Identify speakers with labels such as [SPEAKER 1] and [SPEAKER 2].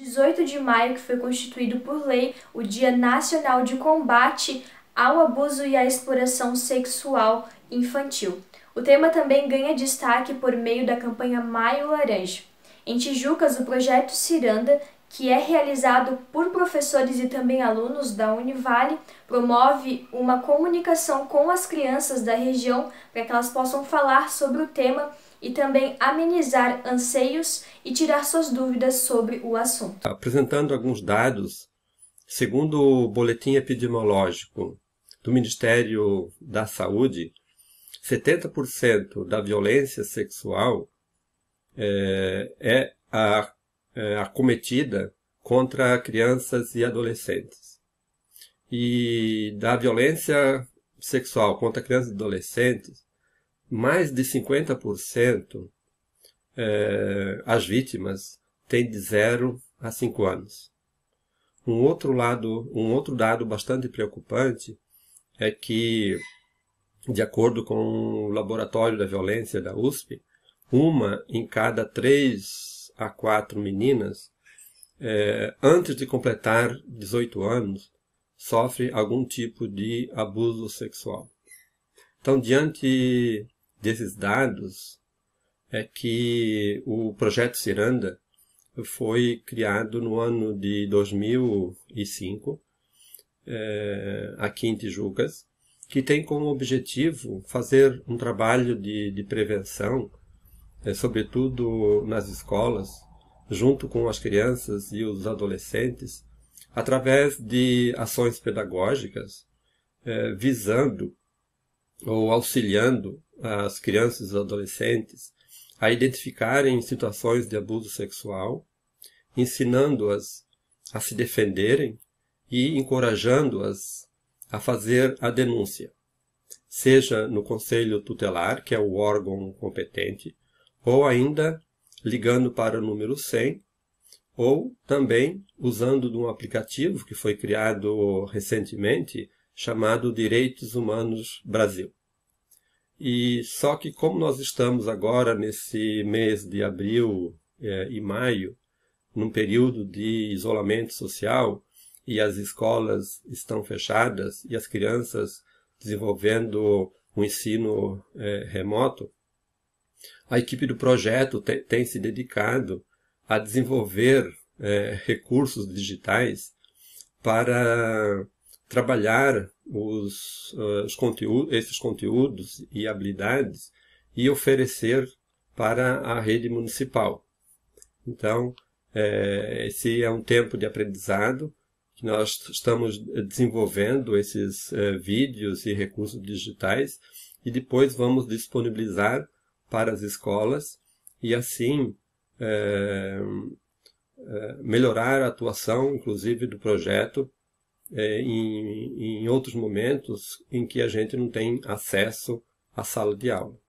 [SPEAKER 1] 18 de maio, que foi constituído por lei o Dia Nacional de Combate ao Abuso e à Exploração Sexual Infantil. O tema também ganha destaque por meio da campanha Maio Laranja. Em Tijucas, o projeto Ciranda, que é realizado por professores e também alunos da Univale, promove uma comunicação com as crianças da região para que elas possam falar sobre o tema e também amenizar anseios e tirar suas dúvidas sobre o assunto.
[SPEAKER 2] Apresentando alguns dados, segundo o boletim epidemiológico do Ministério da Saúde, 70% da violência sexual é, é a é, acometida contra crianças e adolescentes. E da violência sexual contra crianças e adolescentes, mais de 50% é, as vítimas têm de 0 a 5 anos. Um outro lado, um outro dado bastante preocupante é que, de acordo com o Laboratório da Violência da USP, uma em cada três a quatro meninas, é, antes de completar 18 anos, sofre algum tipo de abuso sexual. Então, diante desses dados, é que o projeto Ciranda foi criado no ano de 2005, é, aqui em Tijucas, que tem como objetivo fazer um trabalho de, de prevenção é, sobretudo nas escolas, junto com as crianças e os adolescentes, através de ações pedagógicas, é, visando ou auxiliando as crianças e os adolescentes a identificarem situações de abuso sexual, ensinando-as a se defenderem e encorajando-as a fazer a denúncia, seja no conselho tutelar, que é o órgão competente, ou ainda ligando para o número 100, ou também usando de um aplicativo que foi criado recentemente chamado Direitos Humanos Brasil. E só que como nós estamos agora nesse mês de abril é, e maio, num período de isolamento social e as escolas estão fechadas e as crianças desenvolvendo um ensino é, remoto, a equipe do projeto te, tem se dedicado a desenvolver é, recursos digitais para trabalhar os, ah, os conteúdos, esses conteúdos e habilidades e oferecer para a rede municipal. Então, é, esse é um tempo de aprendizado que nós estamos desenvolvendo esses é, vídeos e recursos digitais e depois vamos disponibilizar para as escolas e assim é, é, melhorar a atuação, inclusive, do projeto é, em, em outros momentos em que a gente não tem acesso à sala de aula.